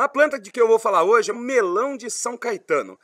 A planta de que eu vou falar hoje é o melão de São Caetano.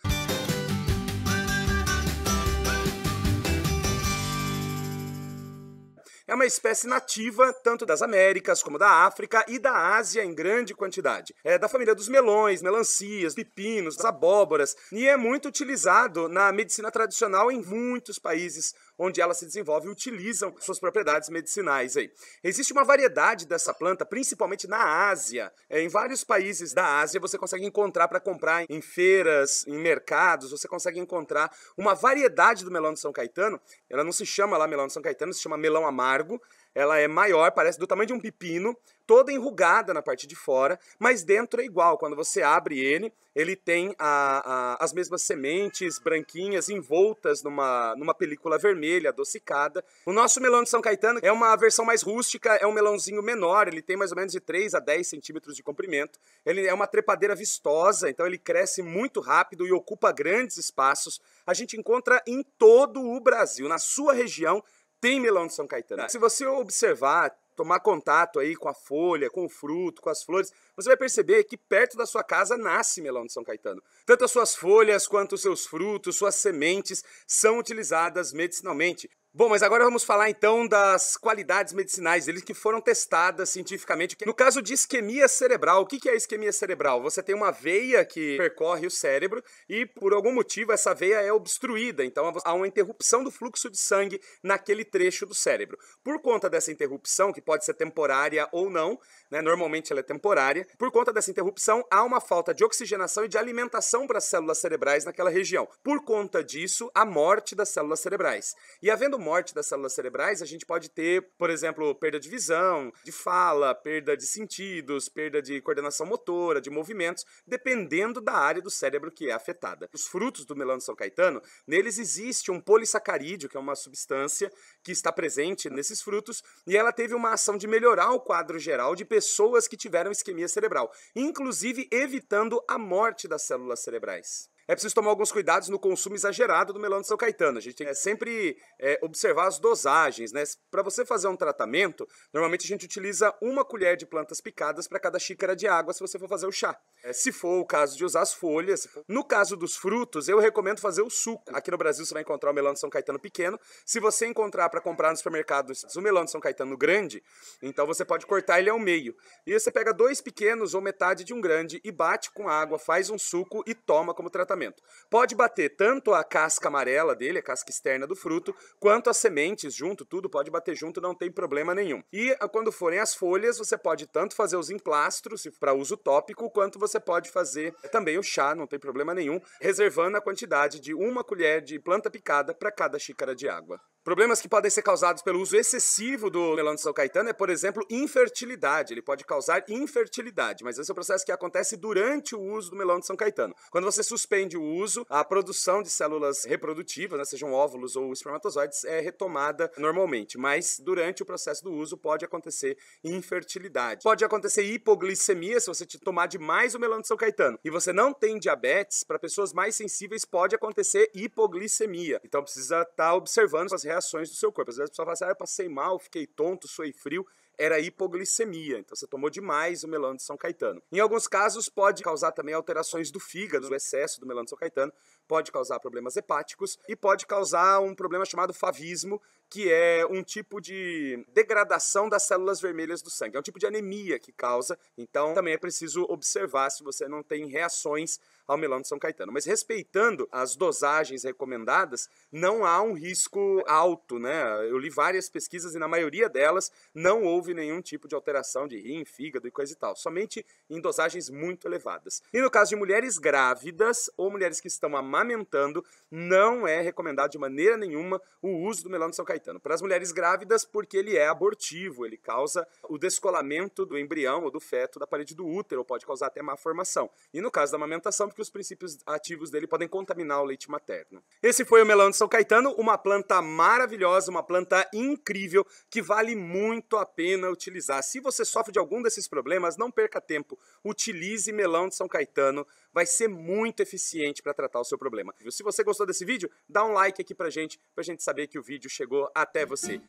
é uma espécie nativa tanto das Américas como da África e da Ásia em grande quantidade. É da família dos melões, melancias, pepinos, abóboras e é muito utilizado na medicina tradicional em muitos países onde ela se desenvolve, e utilizam suas propriedades medicinais aí. Existe uma variedade dessa planta, principalmente na Ásia. É, em vários países da Ásia você consegue encontrar para comprar em feiras, em mercados, você consegue encontrar uma variedade do melão de São Caetano. Ela não se chama lá melão de São Caetano, se chama melão amargo. Ela é maior, parece do tamanho de um pepino, toda enrugada na parte de fora, mas dentro é igual. Quando você abre ele, ele tem a, a, as mesmas sementes branquinhas envoltas numa, numa película vermelha, adocicada. O nosso melão de São Caetano é uma versão mais rústica, é um melãozinho menor, ele tem mais ou menos de 3 a 10 centímetros de comprimento. Ele é uma trepadeira vistosa, então ele cresce muito rápido e ocupa grandes espaços. A gente encontra em todo o Brasil, na sua região, tem melão de São Caetano. É. Se você observar, tomar contato aí com a folha, com o fruto, com as flores, você vai perceber que perto da sua casa nasce melão de São Caetano. Tanto as suas folhas quanto os seus frutos, suas sementes são utilizadas medicinalmente. Bom, mas agora vamos falar então das qualidades medicinais deles que foram testadas cientificamente. No caso de isquemia cerebral, o que é isquemia cerebral? Você tem uma veia que percorre o cérebro e, por algum motivo, essa veia é obstruída, então há uma interrupção do fluxo de sangue naquele trecho do cérebro. Por conta dessa interrupção, que pode ser temporária ou não, né? normalmente ela é temporária, por conta dessa interrupção, há uma falta de oxigenação e de alimentação para as células cerebrais naquela região. Por conta disso, a morte das células cerebrais. E havendo morte das células cerebrais, a gente pode ter, por exemplo, perda de visão, de fala, perda de sentidos, perda de coordenação motora, de movimentos, dependendo da área do cérebro que é afetada. Os frutos do melão de São Caetano, neles existe um polissacarídeo, que é uma substância que está presente nesses frutos, e ela teve uma ação de melhorar o quadro geral de pessoas que tiveram isquemia cerebral, inclusive evitando a morte das células cerebrais é preciso tomar alguns cuidados no consumo exagerado do melão de São Caetano. A gente tem que sempre é, observar as dosagens, né? Para você fazer um tratamento, normalmente a gente utiliza uma colher de plantas picadas para cada xícara de água se você for fazer o chá. É, se for o caso de usar as folhas, no caso dos frutos, eu recomendo fazer o suco. Aqui no Brasil você vai encontrar o melão de São Caetano pequeno. Se você encontrar para comprar nos supermercados o melão de São Caetano grande, então você pode cortar ele ao meio. E você pega dois pequenos ou metade de um grande e bate com água, faz um suco e toma como tratamento tratamento. Pode bater tanto a casca amarela dele, a casca externa do fruto, quanto as sementes junto, tudo pode bater junto, não tem problema nenhum. E ah, quando forem as folhas, você pode tanto fazer os emplastros para uso tópico, quanto você pode fazer também o chá, não tem problema nenhum, reservando a quantidade de uma colher de planta picada para cada xícara de água. Problemas que podem ser causados pelo uso excessivo do melão de São Caetano é, por exemplo, infertilidade. Ele pode causar infertilidade, mas esse é um processo que acontece durante o uso do melão de São Caetano. Quando você suspende o uso, a produção de células reprodutivas, né, sejam óvulos ou espermatozoides, é retomada normalmente, mas durante o processo do uso pode acontecer infertilidade. Pode acontecer hipoglicemia se você tomar demais o melão de São Caetano e você não tem diabetes, para pessoas mais sensíveis pode acontecer hipoglicemia. Então precisa estar tá observando as reações reações do seu corpo. Às vezes a pessoa fala assim, ah, eu passei mal, fiquei tonto, suei frio era hipoglicemia, então você tomou demais o melão de São Caetano. Em alguns casos, pode causar também alterações do fígado, o excesso do melão de São Caetano, pode causar problemas hepáticos e pode causar um problema chamado favismo, que é um tipo de degradação das células vermelhas do sangue. É um tipo de anemia que causa, então também é preciso observar se você não tem reações ao melão de São Caetano. Mas respeitando as dosagens recomendadas, não há um risco alto, né? Eu li várias pesquisas e na maioria delas não houve houve nenhum tipo de alteração de rim, fígado e coisa e tal, somente em dosagens muito elevadas. E no caso de mulheres grávidas ou mulheres que estão amamentando, não é recomendado de maneira nenhuma o uso do melão de São Caetano. Para as mulheres grávidas, porque ele é abortivo, ele causa o descolamento do embrião ou do feto da parede do útero, ou pode causar até má formação. E no caso da amamentação, porque os princípios ativos dele podem contaminar o leite materno. Esse foi o melão de São Caetano, uma planta maravilhosa, uma planta incrível que vale muito a pena recomenda utilizar. Se você sofre de algum desses problemas, não perca tempo. Utilize melão de São Caetano, vai ser muito eficiente para tratar o seu problema. Se você gostou desse vídeo, dá um like aqui pra gente, pra gente saber que o vídeo chegou até você.